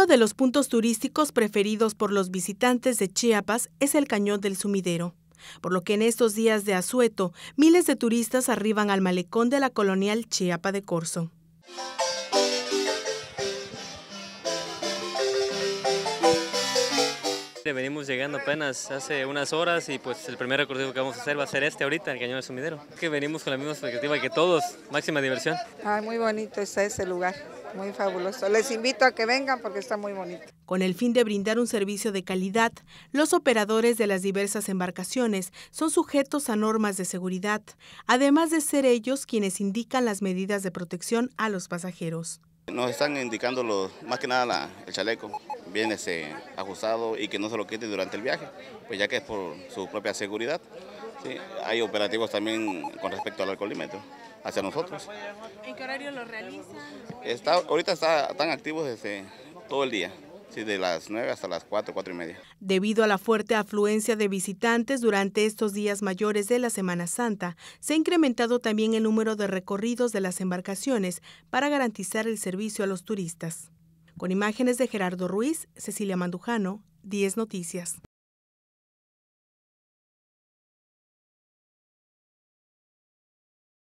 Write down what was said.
Uno de los puntos turísticos preferidos por los visitantes de Chiapas es el Cañón del Sumidero, por lo que en estos días de azueto, miles de turistas arriban al malecón de la colonial Chiapa de Corzo. Venimos llegando apenas hace unas horas y pues el primer recorrido que vamos a hacer va a ser este ahorita, el Cañón del Sumidero. Que venimos con la misma expectativa que todos, máxima diversión. Ay, muy bonito está ese lugar muy fabuloso. Les invito a que vengan porque está muy bonito. Con el fin de brindar un servicio de calidad, los operadores de las diversas embarcaciones son sujetos a normas de seguridad, además de ser ellos quienes indican las medidas de protección a los pasajeros. Nos están indicando los, más que nada el chaleco, bien ese, ajustado y que no se lo quite durante el viaje, pues ya que es por su propia seguridad. Sí, hay operativos también con respecto al alcoholímetro hacia nosotros. ¿En qué horario lo realizan? ahorita está, están activos desde todo el día. de las 9 hasta las 4, 4 y media. Debido a la fuerte afluencia de visitantes durante estos días mayores de la Semana Santa, se ha incrementado también el número de recorridos de las embarcaciones para garantizar el servicio a los turistas. Con imágenes de Gerardo Ruiz, Cecilia Mandujano, 10 Noticias.